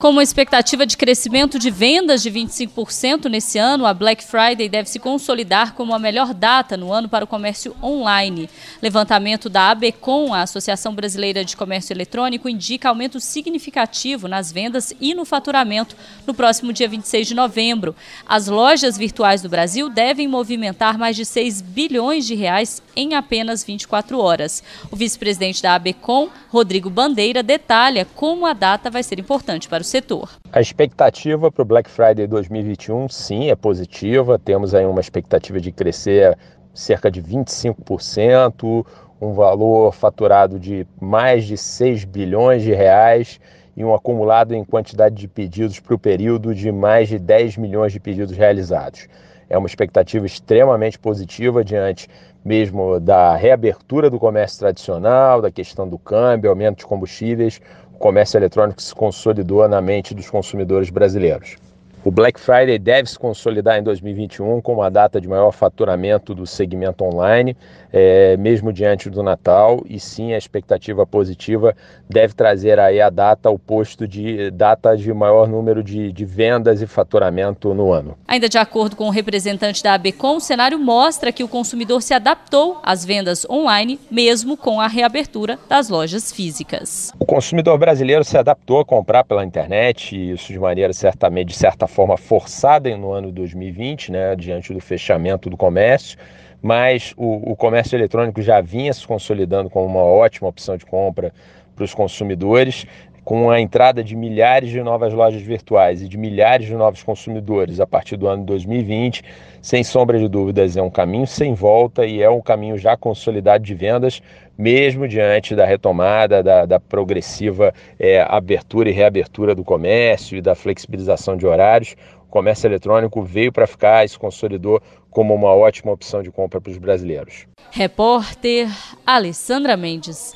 Com uma expectativa de crescimento de vendas de 25% nesse ano, a Black Friday deve se consolidar como a melhor data no ano para o comércio online. Levantamento da ABECOM, a Associação Brasileira de Comércio Eletrônico, indica aumento significativo nas vendas e no faturamento no próximo dia 26 de novembro. As lojas virtuais do Brasil devem movimentar mais de 6 bilhões de reais em apenas 24 horas. O vice-presidente da ABECOM, Rodrigo Bandeira, detalha como a data vai ser importante para o setor. A expectativa para o Black Friday 2021, sim, é positiva. Temos aí uma expectativa de crescer cerca de 25%, um valor faturado de mais de 6 bilhões de reais e um acumulado em quantidade de pedidos para o período de mais de 10 milhões de pedidos realizados. É uma expectativa extremamente positiva diante mesmo da reabertura do comércio tradicional, da questão do câmbio, aumento de combustíveis comércio eletrônico se consolidou na mente dos consumidores brasileiros. O Black Friday deve se consolidar em 2021 como a data de maior faturamento do segmento online, é, mesmo diante do Natal, e sim a expectativa positiva deve trazer aí a data, o posto de data de maior número de, de vendas e faturamento no ano. Ainda de acordo com o representante da ABCOM, o cenário mostra que o consumidor se adaptou às vendas online, mesmo com a reabertura das lojas físicas. O consumidor brasileiro se adaptou a comprar pela internet, e isso de maneira certamente de certa forma forçada no ano 2020, né, diante do fechamento do comércio, mas o, o comércio eletrônico já vinha se consolidando como uma ótima opção de compra para os consumidores com a entrada de milhares de novas lojas virtuais e de milhares de novos consumidores a partir do ano 2020, sem sombra de dúvidas, é um caminho sem volta e é um caminho já consolidado de vendas, mesmo diante da retomada, da, da progressiva é, abertura e reabertura do comércio e da flexibilização de horários. O comércio eletrônico veio para ficar e se consolidou como uma ótima opção de compra para os brasileiros. Repórter Alessandra Mendes.